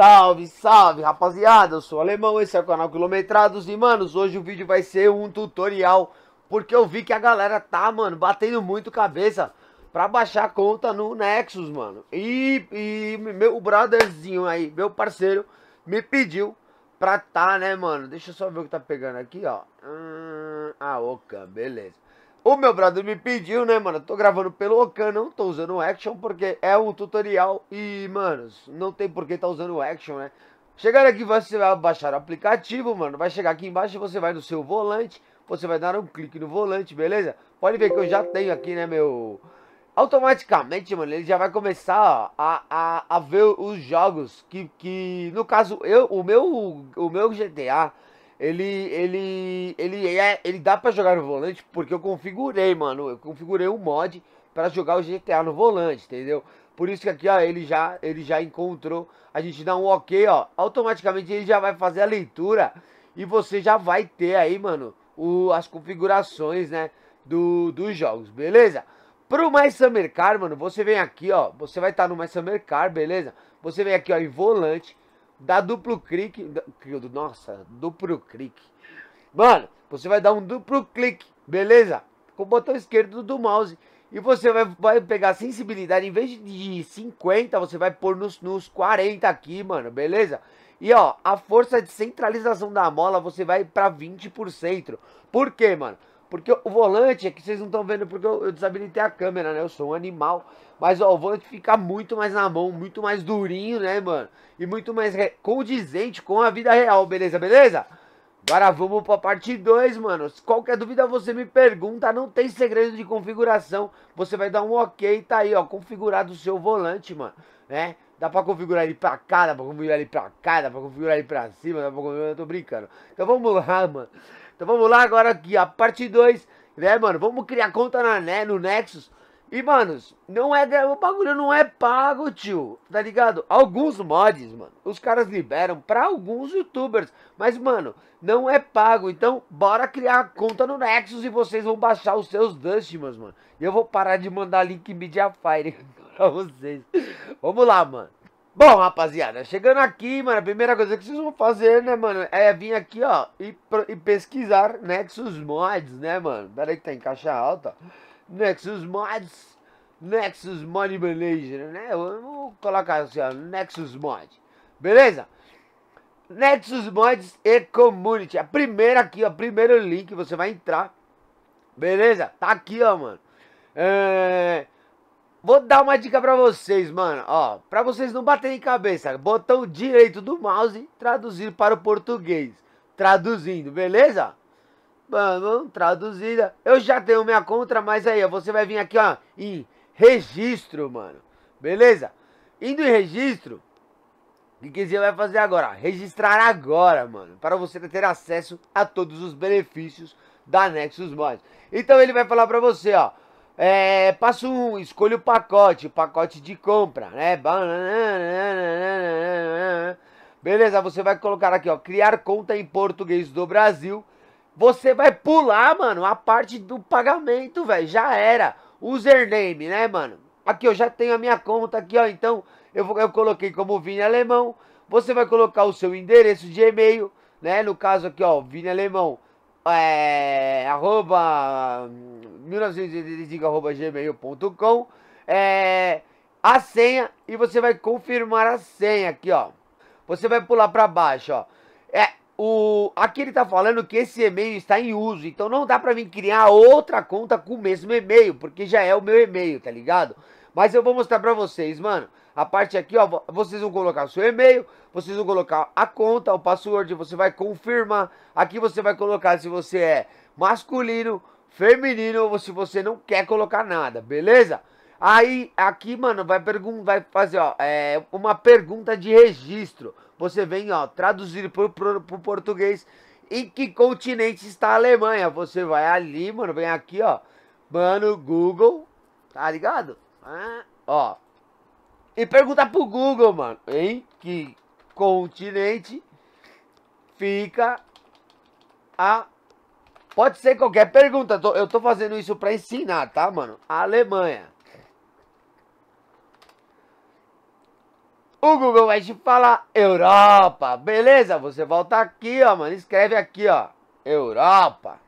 Salve, salve rapaziada, eu sou o Alemão, esse é o canal Quilometrados e manos, hoje o vídeo vai ser um tutorial Porque eu vi que a galera tá, mano, batendo muito cabeça pra baixar a conta no Nexus, mano E, e meu brotherzinho aí, meu parceiro, me pediu pra tá, né, mano Deixa eu só ver o que tá pegando aqui, ó hum, Ah, oca, beleza o meu brother me pediu, né, mano? tô gravando pelo Ocan, não tô usando o Action porque é um tutorial e, mano, não tem por que tá usando o Action, né? Chegar aqui, você vai baixar o aplicativo, mano. Vai chegar aqui embaixo, você vai no seu volante, você vai dar um clique no volante, beleza? Pode ver que eu já tenho aqui, né, meu... Automaticamente, mano, ele já vai começar ó, a, a, a ver os jogos que, que, no caso, eu, o, meu, o meu GTA ele ele ele é, ele dá para jogar no volante porque eu configurei, mano, eu configurei um mod para jogar o GTA no volante, entendeu? Por isso que aqui, ó, ele já ele já encontrou, a gente dá um OK, ó, automaticamente ele já vai fazer a leitura e você já vai ter aí, mano, o, as configurações, né, do, dos jogos, beleza? Pro My Summer Car, mano, você vem aqui, ó, você vai estar tá no My Summer Car, beleza? Você vem aqui, ó, em volante, Dá duplo clique. Nossa, duplo clique. Mano, você vai dar um duplo clique, beleza? Com o botão esquerdo do mouse. E você vai, vai pegar sensibilidade, em vez de 50, você vai pôr nos, nos 40 aqui, mano, beleza? E ó, a força de centralização da mola você vai pra 20%. Por quê, mano? Porque o volante, é que vocês não estão vendo porque eu, eu desabilitei a câmera, né? Eu sou um animal. Mas ó, o volante fica muito mais na mão, muito mais durinho, né, mano? E muito mais condizente com a vida real, beleza, beleza? Agora vamos pra parte 2, mano. Qualquer dúvida você me pergunta, não tem segredo de configuração. Você vai dar um ok, tá aí, ó, configurado o seu volante, mano, né? Dá pra configurar ele pra cá, dá pra configurar ele pra cá, dá pra configurar ele pra cima, dá pra configurar... Eu tô brincando. Então vamos lá, mano. Então vamos lá agora aqui, a parte 2, né, mano? Vamos criar conta na, né, no Nexus e, manos, não é, o bagulho não é pago, tio. Tá ligado? Alguns mods, mano, os caras liberam pra alguns youtubers. Mas, mano, não é pago. Então, bora criar a conta no Nexus e vocês vão baixar os seus Dustmans, mano. E eu vou parar de mandar link Mediafire pra vocês. Vamos lá, mano. Bom, rapaziada, chegando aqui, mano, a primeira coisa que vocês vão fazer, né, mano, é vir aqui, ó, e, e pesquisar Nexus Mods, né, mano. Peraí que tá em caixa alta, ó. Nexus Mods, Nexus Mod Manager, né? Vamos colocar assim, ó, Nexus Mod. Beleza? Nexus Mods e Community. A primeira aqui, ó, primeiro link, você vai entrar. Beleza? Tá aqui, ó, mano. É... Vou dar uma dica pra vocês, mano, ó, pra vocês não baterem cabeça. Botão direito do mouse, traduzir para o português. Traduzindo, beleza? traduzida. Eu já tenho minha conta mas aí, ó, você vai vir aqui, ó, em registro, mano. Beleza? Indo em registro, o que, que você vai fazer agora? Registrar agora, mano. Para você ter acesso a todos os benefícios da Nexus Mods. Então ele vai falar para você, ó. É, passo 1, um, escolha o pacote, o pacote de compra, né? Beleza, você vai colocar aqui, ó, criar conta em português do Brasil você vai pular, mano, a parte do pagamento, velho. Já era. Username, né, mano? Aqui eu já tenho a minha conta aqui, ó. Então, eu, vou, eu coloquei como Vini Alemão. Você vai colocar o seu endereço de e-mail, né? No caso aqui, ó, Vini Alemão. É, arroba 1985 arroba gmail.com é, eh, a senha e você vai confirmar a senha aqui ó você vai pular para baixo ó é, o, aqui ele está falando que esse e-mail está em uso, então não dá para mim criar outra conta com o mesmo e-mail, porque já é o meu e-mail, tá ligado? Mas eu vou mostrar para vocês, mano. A parte aqui, ó, vocês vão colocar o seu e-mail, vocês vão colocar a conta, o password, você vai confirmar. Aqui você vai colocar se você é masculino, feminino ou se você não quer colocar nada, beleza? Aí aqui, mano, vai perguntar, vai fazer, ó, é, uma pergunta de registro você vem, ó, traduzir para o português. Em que continente está a Alemanha? Você vai ali, mano, vem aqui, ó. Mano, Google, tá ligado? Ah, ó. E pergunta pro Google, mano, em que continente fica a. Pode ser qualquer pergunta, eu tô fazendo isso pra ensinar, tá, mano? A Alemanha. O Google vai te falar Europa, beleza? Você volta aqui, ó, mano, escreve aqui, ó, Europa.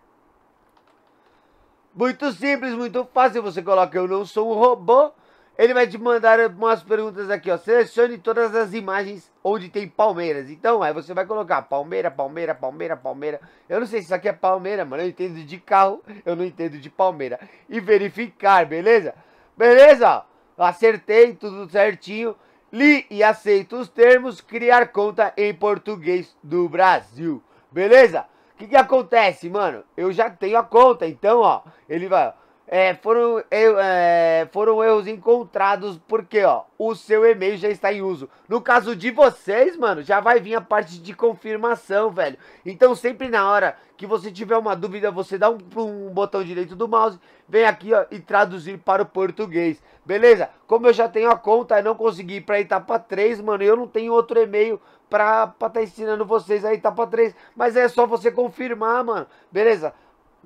Muito simples, muito fácil, você coloca eu não sou um robô. Ele vai te mandar umas perguntas aqui, ó, selecione todas as imagens onde tem palmeiras. Então, aí você vai colocar palmeira, palmeira, palmeira, palmeira. Eu não sei se isso aqui é palmeira, mano, eu entendo de carro, eu não entendo de palmeira. E verificar, beleza? Beleza? Acertei, tudo certinho li e aceito os termos, criar conta em português do Brasil. Beleza? O que, que acontece, mano? Eu já tenho a conta, então, ó, ele vai. É, foram, é, foram erros encontrados porque, ó, o seu e-mail já está em uso. No caso de vocês, mano, já vai vir a parte de confirmação, velho. Então, sempre na hora que você tiver uma dúvida, você dá um, um botão direito do mouse vem aqui ó, e traduzir para o português. Beleza? Como eu já tenho a conta e não consegui ir para a etapa 3, mano, eu não tenho outro e-mail para estar tá ensinando vocês a etapa 3. Mas é só você confirmar, mano. Beleza?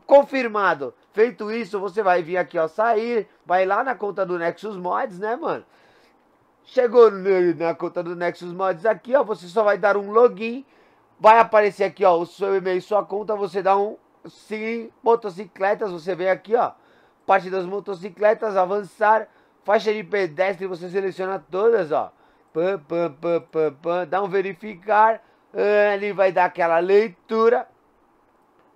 Confirmado. Feito isso, você vai vir aqui, ó, sair, vai lá na conta do Nexus Mods, né, mano? Chegou na conta do Nexus Mods aqui, ó, você só vai dar um login, vai aparecer aqui, ó, o seu e-mail, sua conta, você dá um sim, motocicletas, você vem aqui, ó, parte das motocicletas, avançar, faixa de pedestre, você seleciona todas, ó. Pam, pam, pam, pam, pam, dá um verificar, ah, ele vai dar aquela leitura.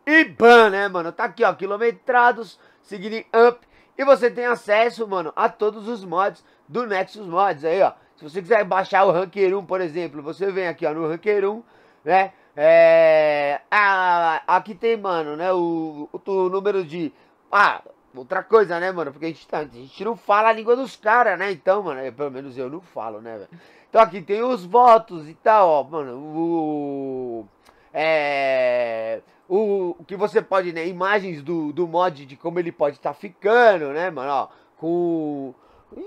E bam, né, mano? Tá aqui, ó, quilometrados, seguindo up. E você tem acesso, mano, a todos os mods do Nexus Mods aí, ó. Se você quiser baixar o Ranker 1, por exemplo, você vem aqui, ó, no Ranker 1, né? É... Ah, aqui tem, mano, né, o, o, o número de... Ah, outra coisa, né, mano? Porque a gente, tá, a gente não fala a língua dos caras, né? Então, mano, eu, é, pelo menos eu não falo, né, velho? Então aqui tem os votos e tal, ó, mano. O. É. O, o que você pode, né? Imagens do, do mod de como ele pode estar tá ficando, né, mano? Ó, com.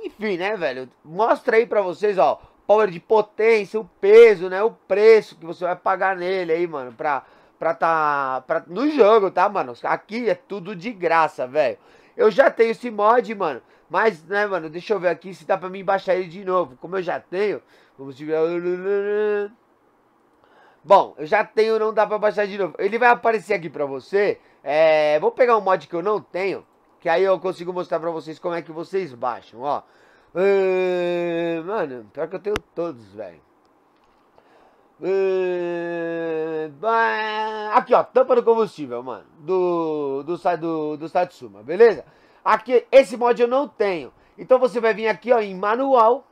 Enfim, né, velho? Mostra aí pra vocês, ó. Power de potência, o peso, né? O preço que você vai pagar nele aí, mano. Pra pra tá pra, no jogo, tá, mano? Aqui é tudo de graça, velho. Eu já tenho esse mod, mano. Mas, né, mano, deixa eu ver aqui se dá pra mim baixar ele de novo. Como eu já tenho, vamos ver... Bom, eu já tenho, não dá pra baixar de novo. Ele vai aparecer aqui pra você. É, vou pegar um mod que eu não tenho, que aí eu consigo mostrar pra vocês como é que vocês baixam, ó. Uh, mano, pior que eu tenho todos, velho. Eh, ah, aqui, ó, tampa do combustível, mano. Do, do, do, do Satsuma, beleza? Aqui, esse mod eu não tenho. Então você vai vir aqui, ó, em manual.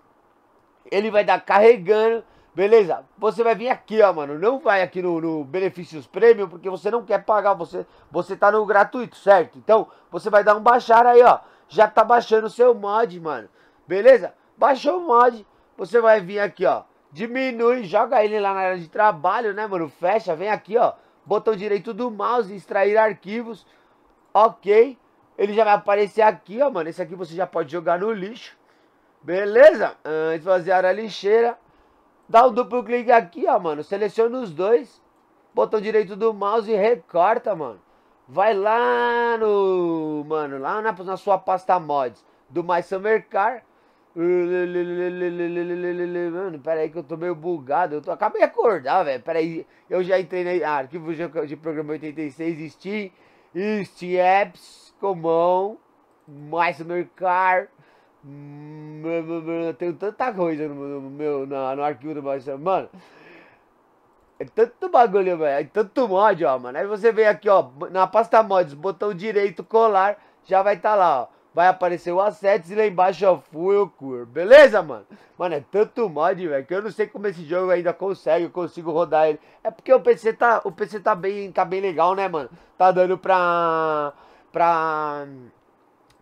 Ele vai dar carregando, beleza? Você vai vir aqui, ó, mano. Não vai aqui no, no benefícios premium, porque você não quer pagar. Você, você tá no gratuito, certo? Então, você vai dar um baixar aí, ó. Já tá baixando o seu mod, mano. Beleza? Baixou o mod. Você vai vir aqui, ó diminui, joga ele lá na área de trabalho, né, mano? Fecha, vem aqui, ó, botão direito do mouse, extrair arquivos, ok. Ele já vai aparecer aqui, ó, mano, esse aqui você já pode jogar no lixo, beleza? Ah, esvaziar a lixeira, dá um duplo clique aqui, ó, mano, seleciona os dois, botão direito do mouse e recorta, mano. Vai lá no, mano, lá na, na sua pasta mods do My Summer Car, Mano, peraí que eu tô meio bugado. Eu tô... acabei de acordar, velho. Peraí, eu já entrei na arquivo de programa 86, Steam, Steam Apps, Comum, mais car, tenho tanta coisa no, meu no, no arquivo do Marcelo. Mano, é tanto bagulho, velho. É tanto mod, ó, mano. Aí você vem aqui, ó, na pasta mods, botão direito colar, já vai estar tá lá, ó vai aparecer o A7 e lá embaixo é o full eu cur. Beleza, mano? Mano, é tanto mod, velho, que eu não sei como esse jogo ainda consegue, eu consigo rodar ele. É porque o PC tá, o PC tá bem, tá bem legal, né, mano? Tá dando pra pra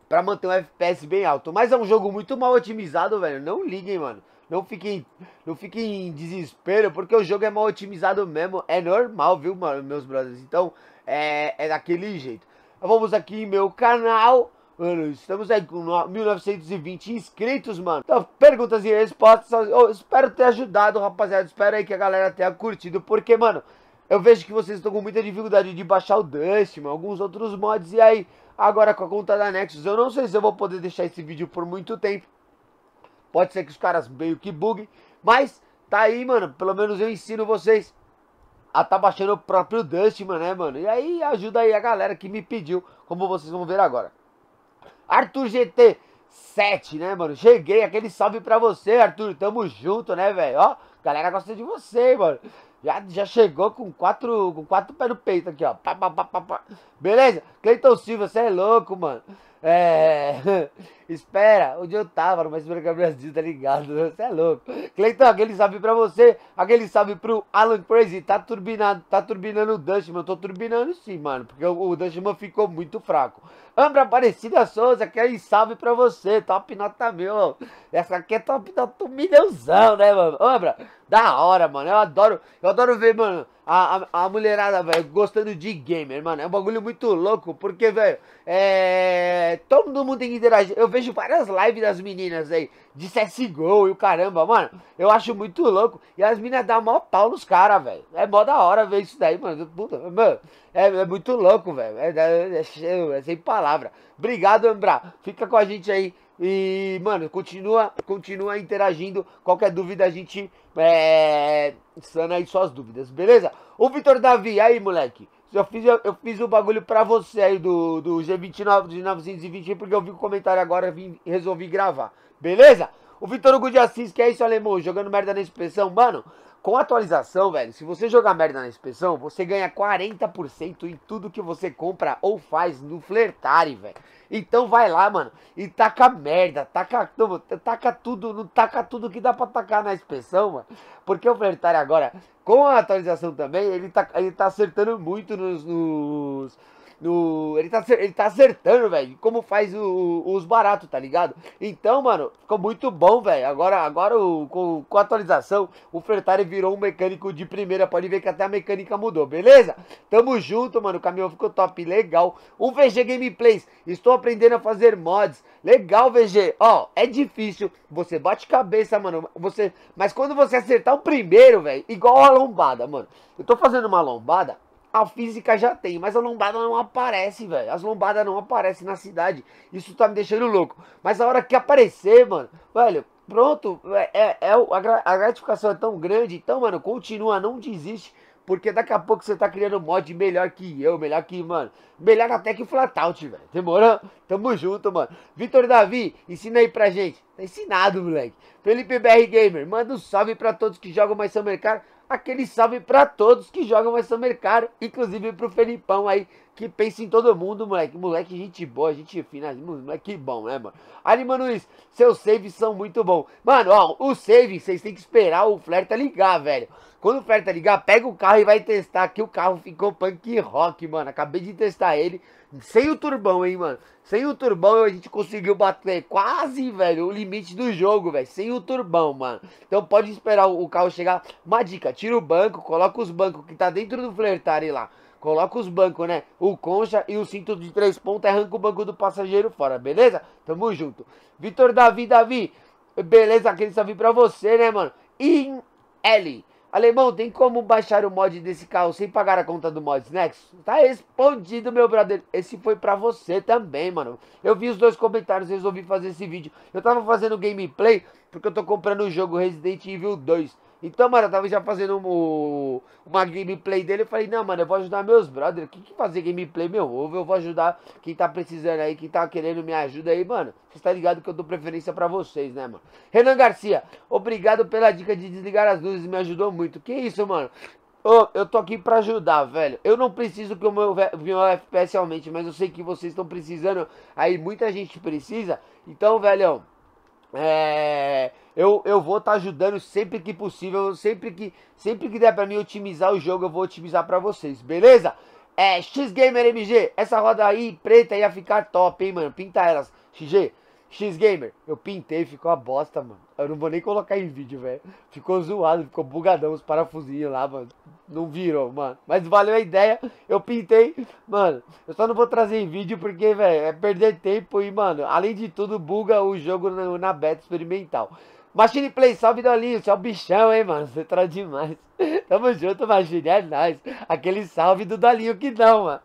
pra manter um FPS bem alto. Mas é um jogo muito mal otimizado, velho. Não liguem, mano. Não fiquem, não fiquem em desespero, porque o jogo é mal otimizado mesmo. É normal, viu, mano, meus brothers? Então, é, é daquele jeito. Vamos aqui em meu canal. Mano, estamos aí com 1920 inscritos, mano. Então, perguntas e respostas. Eu espero ter ajudado, rapaziada. Espero aí que a galera tenha curtido. Porque, mano, eu vejo que vocês estão com muita dificuldade de baixar o Dust, mano, alguns outros mods. E aí, agora com a conta da Nexus, eu não sei se eu vou poder deixar esse vídeo por muito tempo. Pode ser que os caras meio que buguem. Mas, tá aí, mano. Pelo menos eu ensino vocês a tá baixando o próprio Dust, mano, né, mano? E aí, ajuda aí a galera que me pediu, como vocês vão ver agora. Arthur GT7, né, mano? Cheguei, aquele salve pra você, Arthur. Tamo junto, né, velho? Ó, galera gosta de você, mano. Já, já chegou com quatro, com quatro pés no peito aqui, ó. Pá, pá, pá, Beleza? Cleiton Silva, você é louco, mano. É. Espera, onde eu tava? No mais Mercado Brasil, tá ligado? Você é louco. Cleiton, aquele salve pra você. Aquele salve pro Alan Crazy. Tá turbinado, tá turbinando o Dustman. Eu tô turbinando sim, mano. Porque o, o ficou muito fraco. Ambra Aparecida Souza, aquele salve pra você. Top nota meu. Essa aqui é top nota um milhãozão, né, mano? Ambra, da hora, mano. Eu adoro, eu adoro ver, mano a, a, mulherada, velho, gostando de gamer, mano. É um bagulho muito louco, porque, velho, é... todo mundo tem que interagir. Eu vejo várias lives das meninas aí de gol e o caramba, mano. Eu acho muito louco. E as minas dão mó pau nos caras, velho. É mó da hora ver isso daí, mano. Puta, mano é, é, muito louco, velho. É, é, é, é sem palavra. Obrigado, Ambra. Fica com a gente aí. E, mano, continua, continua interagindo. Qualquer dúvida a gente é, sana aí suas dúvidas, beleza? O Vitor Davi, aí, moleque. Eu fiz, eu, eu fiz o bagulho pra você aí do, do G29, do 920 porque eu vi o comentário agora e resolvi gravar. Beleza? O Vitor Hugo de Assis, que é isso, Alemão, jogando merda na inspeção. Mano, com atualização, velho, se você jogar merda na inspeção, você ganha 40% em tudo que você compra ou faz no Flertare, velho. Então vai lá, mano, e taca merda, taca, não, taca tudo, não taca tudo que dá pra tacar na inspeção, mano. Porque o Flertare agora, com a atualização também, ele tá, ele tá acertando muito nos, nos no. Ele tá, ele tá acertando, velho. Como faz o, os baratos, tá ligado? Então, mano, ficou muito bom, velho. Agora, agora o, com, com a atualização, o Fertari virou um mecânico de primeira. Pode ver que até a mecânica mudou, beleza? Tamo junto, mano. O caminhão ficou top, legal. O VG Gameplays. Estou aprendendo a fazer mods. Legal, VG. Ó, é difícil. Você bate cabeça, mano. Você. Mas quando você acertar o primeiro, velho, igual a lombada, mano. Eu tô fazendo uma lombada a física já tem, mas a lombada não aparece, velho. As lombadas não aparecem na cidade. Isso tá me deixando louco. Mas a hora que aparecer, mano, velho, pronto, é, é, é a gratificação é tão grande. Então, mano, continua, não desiste. Porque daqui a pouco você tá criando um mod melhor que eu, melhor que, mano. Melhor até que Flatout, velho. Demorou? Tamo junto, mano. Vitor Davi, ensina aí pra gente. Tá ensinado, moleque. Felipe BR Gamer, manda um salve pra todos que jogam mais seu Mercado aquele salve para todos que jogam mais mercado, inclusive pro Felipão aí, que pensa em todo mundo, moleque. Moleque, gente boa, gente fina, moleque bom, né, mano? Ali, mano, Luiz, seus saves são muito bons. Mano, ó, o save, vocês têm que esperar o flare tá ligar, velho. Quando o Ferta tá ligar, pega o carro e vai testar. Que o carro ficou punk rock, mano. Acabei de testar ele sem o turbão, hein, mano. Sem o turbão a gente conseguiu bater quase, velho, o limite do jogo, velho. Sem o turbão, mano. Então pode esperar o carro chegar. Uma dica: tira o banco, coloca os bancos que tá dentro do flertare lá. Coloca os bancos, né? O concha e o cinto de três pontos, Arranca o banco do passageiro fora, beleza? Tamo junto. Vitor Davi, Davi. Beleza, aquele Davi pra você, né, mano? In L. Alemão, tem como baixar o mod desse carro sem pagar a conta do Mods Next? Tá respondido, meu brother. Esse foi pra você também, mano. Eu vi os dois comentários, resolvi fazer esse vídeo. Eu tava fazendo gameplay porque eu tô comprando o jogo Resident Evil 2. Então, mano, eu tava já fazendo um, uma gameplay dele. Eu falei, não, mano, eu vou ajudar meus brother. Quem que fazer gameplay, meu Eu vou ajudar quem tá precisando aí, quem tá querendo me ajuda aí, mano. Vocês tá ligado que eu dou preferência pra vocês, né, mano? Renan Garcia, obrigado pela dica de desligar as luzes. Me ajudou muito. Que isso, mano? Oh, eu tô aqui pra ajudar, velho. Eu não preciso que o meu, meu FPS aumente, mas eu sei que vocês estão precisando. Aí muita gente precisa. Então, velhão, é, eu, eu vou estar tá ajudando sempre que possível, sempre que sempre que der para mim otimizar o jogo, eu vou otimizar para vocês, beleza? É, X Gamer MG, essa roda aí preta ia ficar top, hein, mano? Pinta elas. XG, X-Gamer, eu pintei, ficou uma bosta, mano. Eu não vou nem colocar em vídeo, velho. Ficou zoado, ficou bugadão os parafusinhos lá, mano. Não virou, mano. Mas valeu a ideia, eu pintei. Mano, eu só não vou trazer em vídeo porque, velho, é perder tempo e, mano, além de tudo, buga o jogo na, na beta experimental. Machine Play, salve Dolinho, você é o bichão, hein, mano? Você traz tá demais. Tamo junto, Machine, é nóis. Aquele salve do Dolinho que não, mano.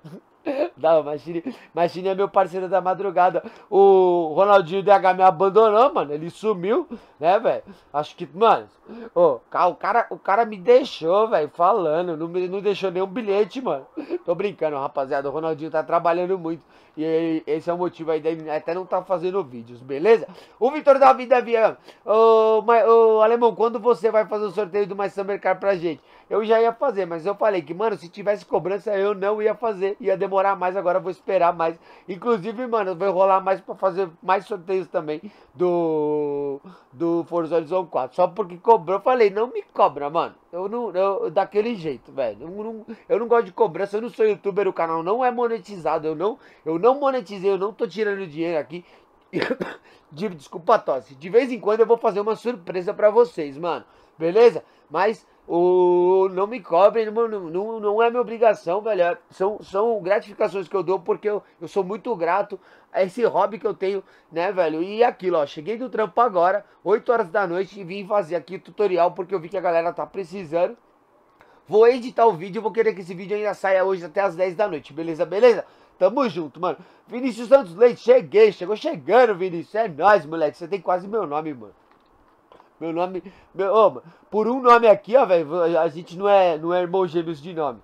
Não, imagine, imagine é meu parceiro da madrugada. O Ronaldinho DH me abandonou, mano. Ele sumiu, né, velho? Acho que, mano, oh, o, cara, o cara me deixou, velho, falando. Não, não deixou nenhum bilhete, mano. Tô brincando, rapaziada. O Ronaldinho tá trabalhando muito. E esse é o motivo aí dele até não tá fazendo vídeos, beleza? O Vitor Davi Davi, ô, ô, Alemão, quando você vai fazer o sorteio do Mais Summer Car pra gente? Eu já ia fazer, mas eu falei que, mano, se tivesse cobrança eu não ia fazer. Ia demorar mais, agora vou esperar mais. Inclusive, mano, vai rolar mais pra fazer mais sorteios também do, do Forza Horizon 4. Só porque cobrou, eu falei, não me cobra, mano. Eu não, eu, daquele jeito, velho. Eu não, eu não gosto de cobrança, eu não sou youtuber, o canal não é monetizado, eu não, eu não não monetizei, eu não tô tirando dinheiro aqui. desculpa a tosse. De vez em quando eu vou fazer uma surpresa para vocês, mano. Beleza? Mas o não me cobrem, não, não, não é minha obrigação, velho. É, são, são gratificações que eu dou porque eu, eu sou muito grato a esse hobby que eu tenho, né, velho? E aquilo, ó, cheguei do trampo agora, 8 horas da noite, e vim fazer aqui tutorial porque eu vi que a galera tá precisando. Vou editar o vídeo, vou querer que esse vídeo ainda saia hoje até as 10 da noite, beleza? Beleza? Tamo junto, mano. Vinícius Santos Leite, cheguei, chegou chegando, Vinícius. É nóis, moleque. Você tem quase meu nome, mano. Meu nome. Meu, por um nome aqui, ó, velho. A gente não é, não é irmão gêmeos de nome.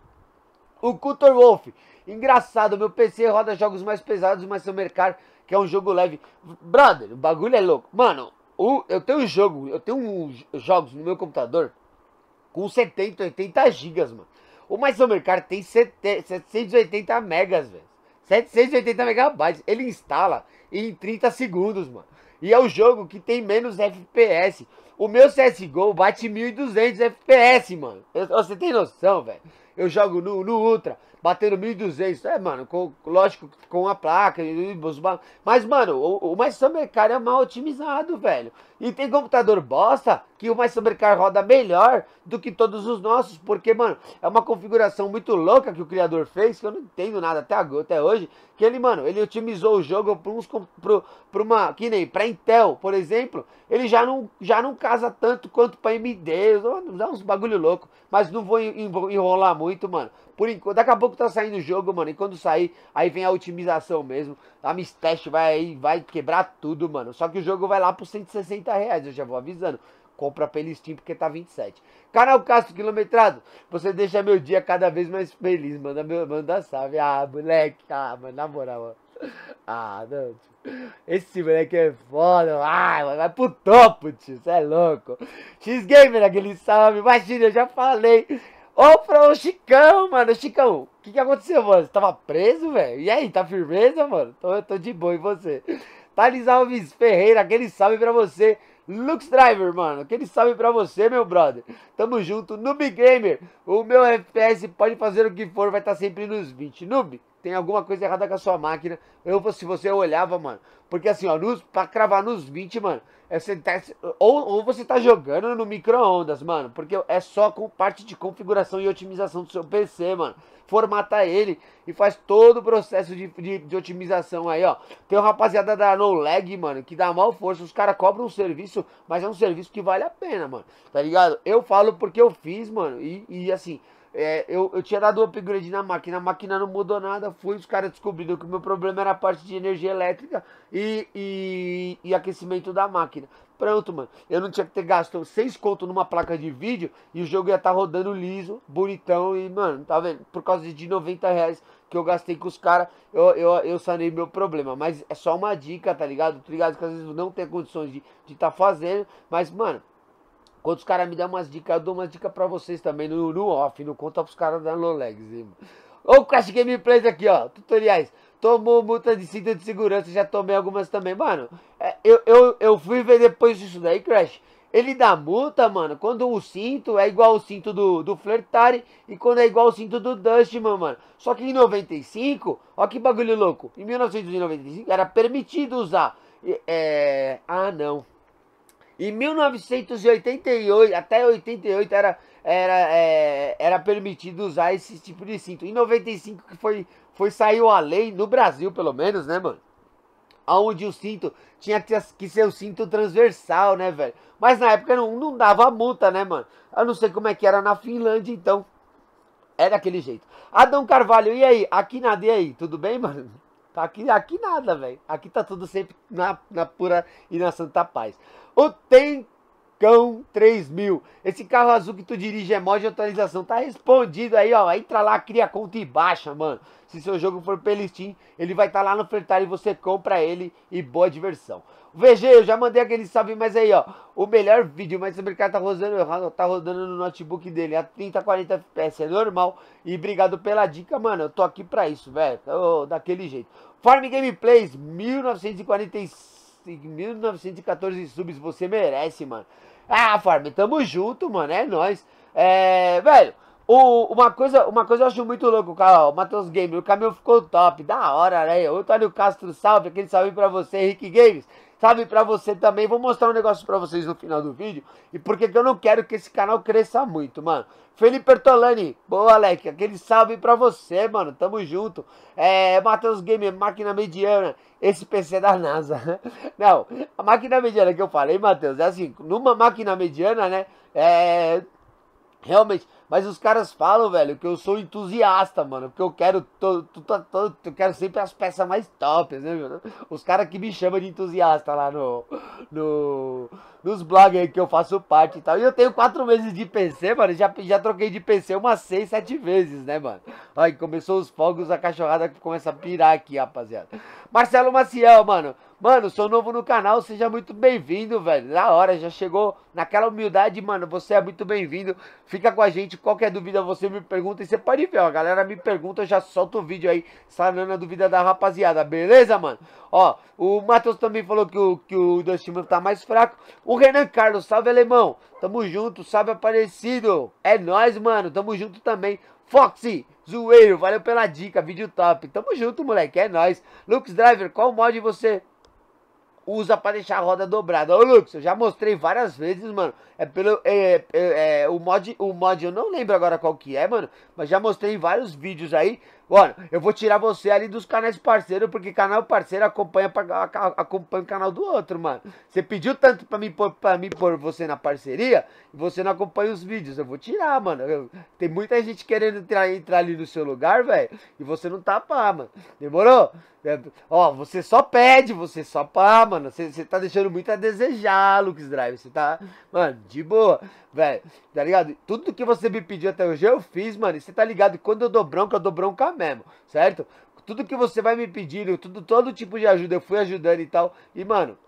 O Cutor Wolf. Engraçado, meu PC roda jogos mais pesados, mas seu mercado que é um jogo leve. Brother, o bagulho é louco. Mano, o, eu tenho um jogo, eu tenho um, jogos no meu computador com 70, 80 gigas, mano. O mais Summer Car tem 70, 780 megas, velho. 780 megabytes. Ele instala em 30 segundos, mano. E é o jogo que tem menos FPS. O meu CSGO bate 1200 FPS, mano. Você tem noção, velho? eu jogo no, no Ultra, batendo 1.200. É, mano, com, lógico, com a placa. Mas, mano, o, o My Summer Car é mal otimizado, velho. E tem computador bosta que o My Summer Car roda melhor do que todos os nossos. Porque, mano, é uma configuração muito louca que o criador fez, que eu não entendo nada até, agora, até hoje. Que ele, mano, ele otimizou o jogo para uns. Pro, pra uma. Que nem pra Intel, por exemplo. Ele já não, já não casa tanto quanto pra AMD. Dá uns bagulho louco. Mas não vou enrolar muito muito, mano. Por enquanto, daqui a pouco tá saindo o jogo, mano. E quando sair, aí vem a otimização mesmo. A Mistest vai, vai quebrar tudo, mano. Só que o jogo vai lá por 160 reais, eu já vou avisando. Compra pelo Steam porque tá 27. Canal Castro Quilometrado, você deixa meu dia cada vez mais feliz. Manda, meu, manda salve. Ah, moleque. Ah, mano, na moral, mano. Ah, não, tio. Esse moleque é foda. Ai, ah, vai pro topo, tio. Você é louco. X-Gamer, aquele salve. Imagina, eu já falei. Ô, o Chicão, mano. Chicão, o que, que aconteceu, mano? Você tava preso, velho? E aí, tá firmeza, mano? Tô, eu tô de boa, e você? Thales Alves Ferreira, aquele salve pra você. Lux Driver, mano, aquele salve pra você, meu brother. Tamo junto. Noob Gamer, o meu FPS pode fazer o que for, vai estar tá sempre nos 20. Noob, tem alguma coisa errada com a sua máquina. Eu, se você olhava, mano. Porque assim, ó, nos, pra cravar nos 20, mano, é sentar, ou, ou você tá jogando no micro-ondas, mano. Porque é só com parte de configuração e otimização do seu PC, mano. Formata ele e faz todo o processo de, de, de otimização aí, ó. Tem o rapaziada da No Lag, mano, que dá mal força. Os caras cobram um serviço, mas é um serviço que vale a pena, mano. Tá ligado? Eu falo porque eu fiz, mano. E, e assim. É, eu, eu tinha dado um upgrade na máquina, a máquina não mudou nada. Fui, os caras descobriram que o meu problema era a parte de energia elétrica e, e, e aquecimento da máquina. Pronto, mano. Eu não tinha que ter gasto seis conto numa placa de vídeo e o jogo ia estar tá rodando liso, bonitão. E, mano, tá vendo? Por causa de 90 reais que eu gastei com os caras, eu, eu, eu sanei meu problema. Mas é só uma dica, tá ligado? Tá ligado? Que às vezes não tem condições de estar de tá fazendo. Mas, mano, quando os caras me dão umas dicas, eu dou umas dicas pra vocês também no, no off, não conta pros caras da Lolex, irmão. Ô, Crash Gameplays aqui, ó, tutoriais. Tomou multa de cinto de segurança, já tomei algumas também. Mano, é, eu, eu, eu fui ver depois disso daí, Crash. Ele dá multa, mano, quando o cinto é igual o cinto do, do Flertari e quando é igual o cinto do Dustman, mano. Só que em 95, ó que bagulho louco, em 1995 era permitido usar. É, ah, não. Em 1988, até 88 era, era, é, era permitido usar esse tipo de cinto. Em 95 que foi, foi saiu a lei, no Brasil pelo menos, né, mano? Onde o cinto tinha que ser o cinto transversal, né, velho? Mas na época não, não dava multa, né, mano? Eu não sei como é que era na Finlândia, então. É daquele jeito. Adão Carvalho, e aí? Aqui nada, e aí? Tudo bem, mano? Aqui, aqui nada, velho. Aqui tá tudo sempre na, na pura e na santa paz o Tencão 3000. Esse carro azul que tu dirige é mod de atualização. Tá respondido aí, ó. Entra lá, cria conta e baixa, mano. Se seu jogo for pelo Steam, ele vai estar tá lá no ofertário e você compra ele e boa diversão. VG, eu já mandei aquele salve, mas aí, ó. O melhor vídeo, mas esse mercado tá rodando, tá rodando no notebook dele a 30, 40 FPS, é normal. E obrigado pela dica, mano. Eu tô aqui pra isso, velho. Daquele jeito. Farm Gameplays 1945. 1914 subs, você merece, mano. Ah, Farm, tamo junto, mano, é nóis. É, velho, o, uma, coisa, uma coisa eu acho muito louco, cara, o Matheus Gamer, o caminhão ficou top, da hora, né? Antônio Castro, salve, aquele salve pra você, Henrique Games. Salve pra você também, vou mostrar um negócio pra vocês no final do vídeo. E porque eu não quero que esse canal cresça muito, mano. Felipe Pertolani, boa, Alec. Aquele salve pra você, mano. Tamo junto. É, Matheus Gamer, máquina mediana. Esse PC da NASA. Não, a máquina mediana que eu falei, Matheus, é assim, numa máquina mediana, né? É. Realmente, mas os caras falam, velho, que eu sou entusiasta, mano. Porque eu quero todo, eu quero sempre as peças mais top, né, mano? Os caras que me chamam de entusiasta lá no, no, nos blogs aí que eu faço parte e tal. E eu tenho quatro meses de PC, mano. Já, já troquei de PC umas seis, sete vezes, né, mano? Aí começou os fogos, a cachorrada começa a pirar aqui, rapaziada. Marcelo Maciel, mano. Mano, sou novo no canal, seja muito bem-vindo, velho. Na hora, já chegou naquela humildade, mano. Você é muito bem-vindo. Fica com a gente. Qualquer dúvida, você me pergunta. E você pode ver, ó. A galera me pergunta, eu já solto o vídeo aí, sanando a dúvida da rapaziada. Beleza, mano? Ó, o Matheus também falou que o, que o Dustin tá mais fraco. O Renan Carlos, salve, alemão. Tamo junto, salve, aparecido. É nós, mano. Tamo junto também. Foxy, zoeiro, valeu pela dica, vídeo top. Tamo junto, moleque, é nóis. Lux Driver, qual mod você usa para deixar a roda dobrada. Ô, Lux, eu já mostrei várias vezes, mano. É pelo. É, é, é, o, mod, o mod, eu não lembro agora qual que é, mano. Mas já mostrei em vários vídeos aí Olha, eu vou tirar você ali dos canais parceiros, porque canal parceiro acompanha, acompanha o canal do outro, mano. Você pediu tanto pra mim, pôr, pra mim pôr você na parceria, e você não acompanha os vídeos. Eu vou tirar, mano. Eu, tem muita gente querendo entrar, entrar ali no seu lugar, velho, e você não tá pá, mano. Demorou? É, ó, você só pede, você só pá, mano. Você tá deixando muito a desejar, Lux Drive. Você tá, mano, de boa velho. Tá ligado? Tudo que você me pediu até hoje eu fiz, mano. E você tá ligado? Quando eu dou bronca, eu dou bronca mesmo, certo? Tudo que você vai me pedindo, tudo, todo tipo de ajuda, eu fui ajudando e tal. E, mano,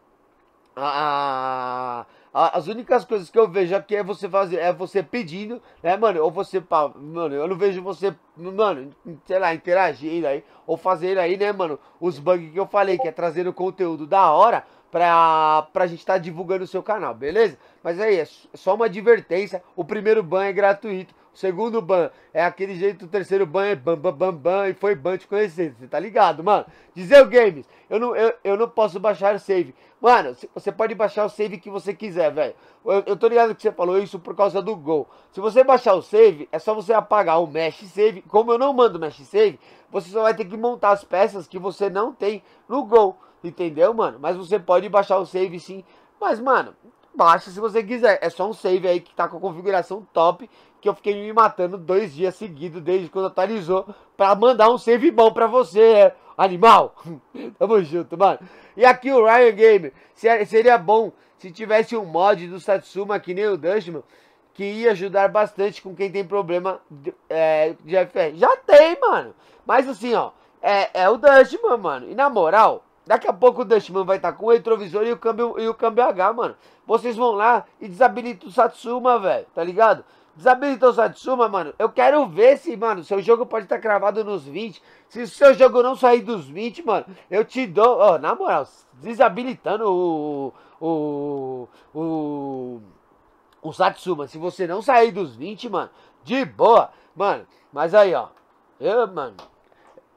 a, a, as únicas coisas que eu vejo aqui é você fazer, é você pedindo, né, mano? Ou você, pá, mano, eu não vejo você, mano, sei lá, interagindo aí, ou fazendo aí, né, mano, os bugs que eu falei, que é trazendo conteúdo da hora pra, pra gente estar tá divulgando o seu canal, beleza? Mas aí, é só uma advertência, o primeiro ban é gratuito, o segundo ban é aquele jeito, o terceiro ban é bam, bam, bam, bam, e foi ban te conhecer, você tá ligado, mano? Dizer o Games, eu não, eu, eu não posso baixar o save. Mano, você pode baixar o save que você quiser, velho. Eu, eu tô ligado que você falou isso por causa do gol. Se você baixar o save, é só você apagar o mesh save. Como eu não mando mesh save, você só vai ter que montar as peças que você não tem no gol. Entendeu, mano? Mas você pode baixar o save sim. Mas, mano, baixa se você quiser. É só um save aí que tá com a configuração top. Que eu fiquei me matando dois dias seguidos, desde quando atualizou, pra mandar um save bom pra você, animal. Tamo junto, mano. E aqui o Ryan Gamer. É, seria bom se tivesse um mod do Satsuma que nem o Dustman. Que ia ajudar bastante com quem tem problema de, é, de FR. Já tem, mano. Mas assim, ó. É, é o Dustman, mano. E na moral, Daqui a pouco o Dutchman vai estar tá com o retrovisor e o câmbio, e o câmbio H, mano. Vocês vão lá e desabilitam o Satsuma, velho, tá ligado? Desabilitou o Satsuma, mano. Eu quero ver se, mano, seu jogo pode estar tá cravado nos 20. Se o seu jogo não sair dos 20, mano, eu te dou. Ó, oh, na moral, desabilitando o. O. O. O Satsuma. Se você não sair dos 20, mano, de boa. Mano, mas aí, ó. Eu, mano.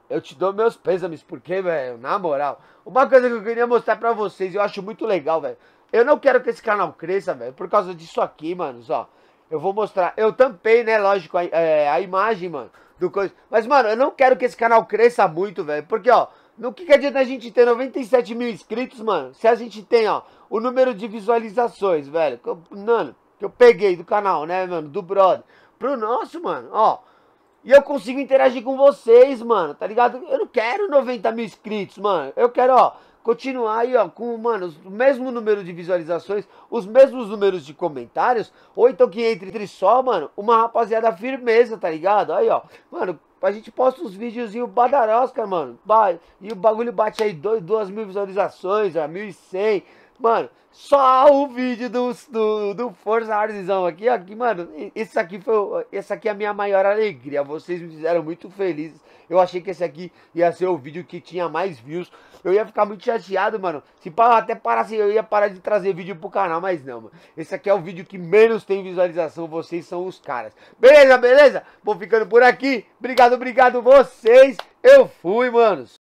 Eu te dou meus pêsames, porque, velho, na moral. Uma coisa que eu queria mostrar pra vocês, eu acho muito legal, velho. Eu não quero que esse canal cresça, velho, por causa disso aqui, manos, ó. Eu vou mostrar. Eu tampei, né, lógico, a, é, a imagem, mano, do coisa. Mas, mano, eu não quero que esse canal cresça muito, velho. Porque, ó, no que, que adianta a gente ter 97 mil inscritos, mano? Se a gente tem, ó, o número de visualizações, velho. Que eu, mano, que eu peguei do canal, né, mano? Do brother. Pro nosso, mano, ó. E eu consigo interagir com vocês, mano, tá ligado? Eu não quero 90 mil inscritos, mano. Eu quero, ó, continuar aí, ó, com, mano, o mesmo número de visualizações, os mesmos números de comentários, ou então que entre, entre só, mano, uma rapaziada firmeza, tá ligado? Aí, ó, mano, a gente posta uns videozinhos badarosca, mano, e o bagulho bate aí 2 mil visualizações, ó, 1.100, Mano, só o vídeo do, do, do Forza Hardzão aqui, ó. Que, mano, esse aqui foi. Esse aqui é a minha maior alegria. Vocês me fizeram muito felizes. Eu achei que esse aqui ia ser o vídeo que tinha mais views. Eu ia ficar muito chateado, mano. Se até parasse, eu ia parar de trazer vídeo pro canal, mas não, mano. Esse aqui é o vídeo que menos tem visualização. Vocês são os caras. Beleza, beleza? Vou ficando por aqui. Obrigado, obrigado vocês. Eu fui, manos.